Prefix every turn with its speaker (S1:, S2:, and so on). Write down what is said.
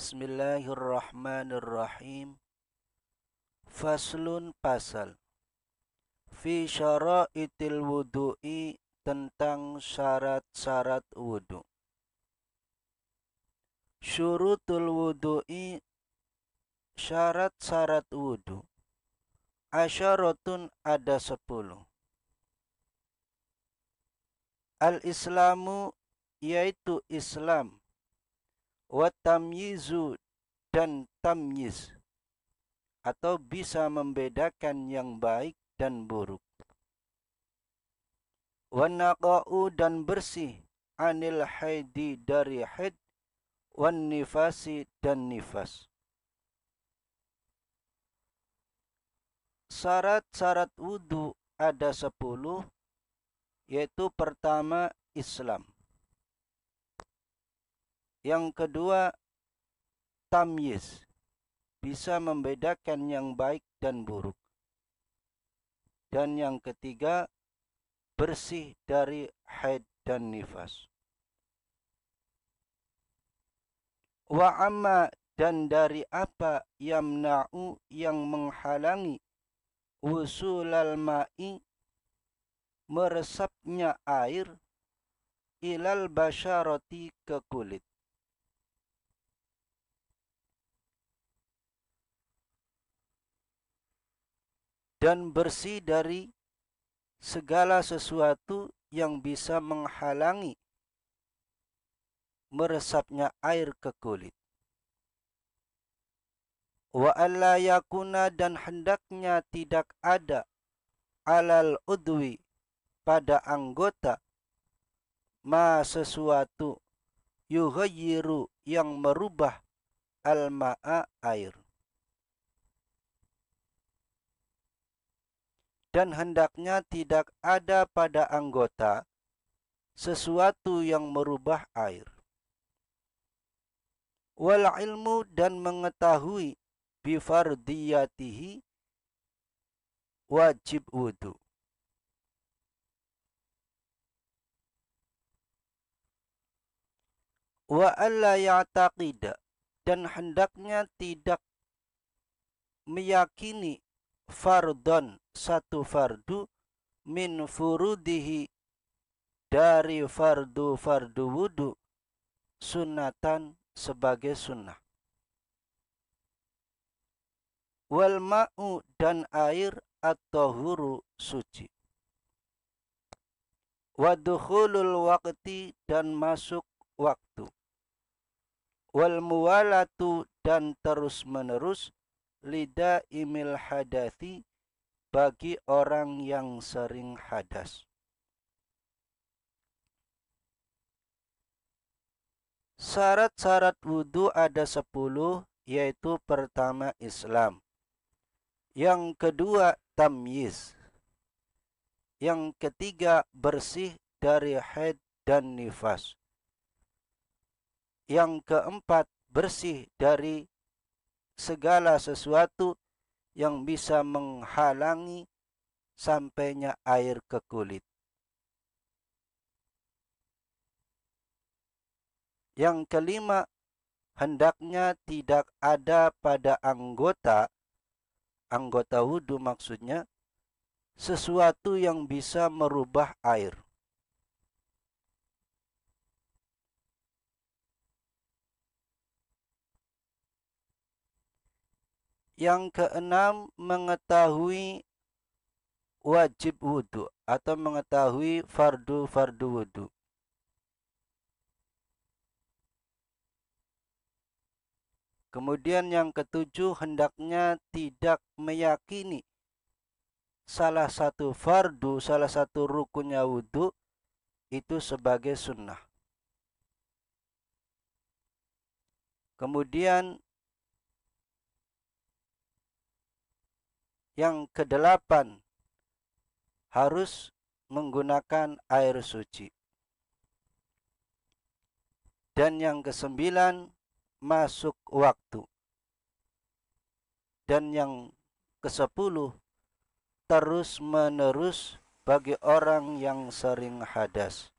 S1: Bismillahirrahmanirrahim. Faslun pasal. Fi syara'itil wudu'i tentang syarat-syarat wudu. Syurutul wudu'i syarat-syarat wudu. Asyaratun ada sepuluh. Al-Islamu yaitu Islam wa tamyizu dan tamyiz atau bisa membedakan yang baik dan buruk wa naqa'u dan bersih anil haidi dari haid wan nifasi dan nifas syarat-syarat wudhu ada sepuluh yaitu pertama Islam yang kedua, tamyiz. Bisa membedakan yang baik dan buruk. Dan yang ketiga, bersih dari haid dan nifas. Wa amma dan dari apa yamna'u yang menghalangi usulal ma'i meresapnya air ilal basyarati ke kulit dan bersih dari segala sesuatu yang bisa menghalangi meresapnya air ke kulit. Wa alla yakuna dan hendaknya tidak ada alal udwi pada anggota ma sesuatu yuhayiru yang merubah al-ma'a air. dan hendaknya tidak ada pada anggota sesuatu yang merubah air. Wal ilmu dan mengetahui bifardiyatihi wajib wudhu. Wa alla ya'taqida dan hendaknya tidak meyakini fardon satu fardu min furudihi dari fardu-fardu wudhu sunatan sebagai sunnah. Wal ma'u dan air atau huru suci. Wadukhulul wakti dan masuk waktu. Wal muwalatu dan terus menerus lidah imil hadathi bagi orang yang sering hadas. Syarat-syarat wudhu ada sepuluh, yaitu pertama Islam. Yang kedua tamyiz. Yang ketiga bersih dari haid dan nifas. Yang keempat bersih dari segala sesuatu yang bisa menghalangi sampainya air ke kulit. Yang kelima, hendaknya tidak ada pada anggota anggota wudhu maksudnya sesuatu yang bisa merubah air. Yang keenam, mengetahui wajib wudhu atau mengetahui fardu-fardu wudhu. Kemudian yang ketujuh, hendaknya tidak meyakini salah satu fardu, salah satu rukunnya wudhu itu sebagai sunnah. Kemudian Yang kedelapan, harus menggunakan air suci. Dan yang kesembilan, masuk waktu. Dan yang kesepuluh, terus-menerus bagi orang yang sering hadas.